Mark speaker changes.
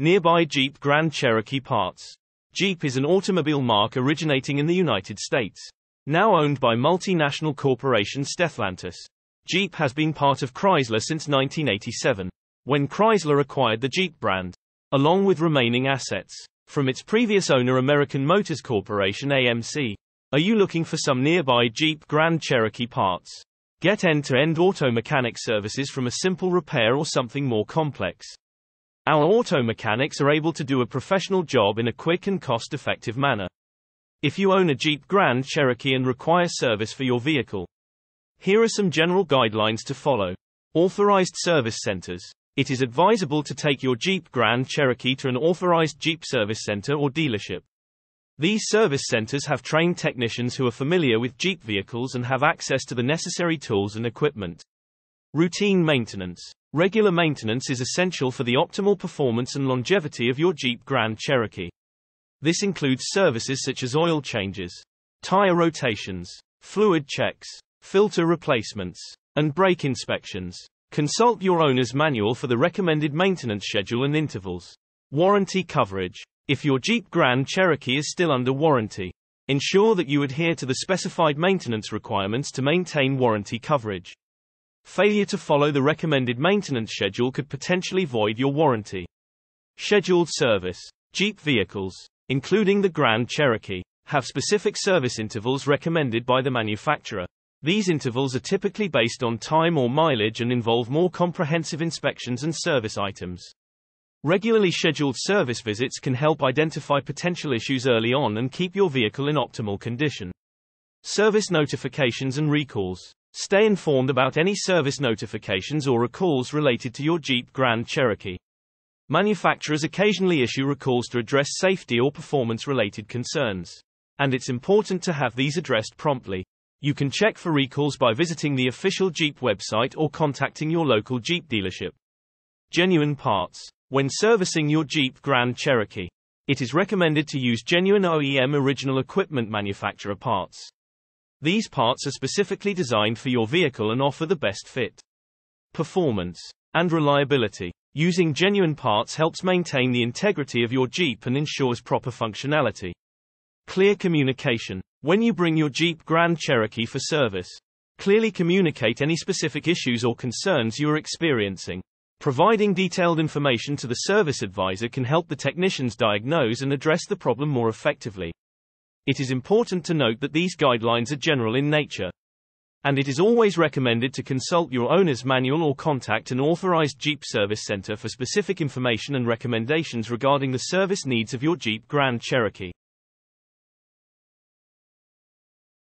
Speaker 1: Nearby Jeep Grand Cherokee Parts. Jeep is an automobile mark originating in the United States. Now owned by multinational corporation Stellantis. Jeep has been part of Chrysler since 1987, when Chrysler acquired the Jeep brand, along with remaining assets, from its previous owner American Motors Corporation AMC. Are you looking for some nearby Jeep Grand Cherokee parts? Get end-to-end auto mechanic services from a simple repair or something more complex. Our auto mechanics are able to do a professional job in a quick and cost effective manner. If you own a Jeep Grand Cherokee and require service for your vehicle, here are some general guidelines to follow. Authorized service centers. It is advisable to take your Jeep Grand Cherokee to an authorized Jeep service center or dealership. These service centers have trained technicians who are familiar with Jeep vehicles and have access to the necessary tools and equipment. Routine maintenance. Regular maintenance is essential for the optimal performance and longevity of your Jeep Grand Cherokee. This includes services such as oil changes, tire rotations, fluid checks, filter replacements, and brake inspections. Consult your owner's manual for the recommended maintenance schedule and intervals. Warranty coverage. If your Jeep Grand Cherokee is still under warranty, ensure that you adhere to the specified maintenance requirements to maintain warranty coverage. Failure to follow the recommended maintenance schedule could potentially void your warranty. Scheduled service. Jeep vehicles, including the Grand Cherokee, have specific service intervals recommended by the manufacturer. These intervals are typically based on time or mileage and involve more comprehensive inspections and service items. Regularly scheduled service visits can help identify potential issues early on and keep your vehicle in optimal condition. Service notifications and recalls. Stay informed about any service notifications or recalls related to your Jeep Grand Cherokee. Manufacturers occasionally issue recalls to address safety or performance related concerns, and it's important to have these addressed promptly. You can check for recalls by visiting the official Jeep website or contacting your local Jeep dealership. Genuine parts. When servicing your Jeep Grand Cherokee, it is recommended to use genuine OEM original equipment manufacturer parts. These parts are specifically designed for your vehicle and offer the best fit, performance, and reliability. Using genuine parts helps maintain the integrity of your Jeep and ensures proper functionality. Clear communication. When you bring your Jeep Grand Cherokee for service, clearly communicate any specific issues or concerns you are experiencing. Providing detailed information to the service advisor can help the technicians diagnose and address the problem more effectively. It is important to note that these guidelines are general in nature. And it is always recommended to consult your owner's manual or contact an authorized Jeep service center for specific information and recommendations regarding the service needs of your Jeep Grand Cherokee.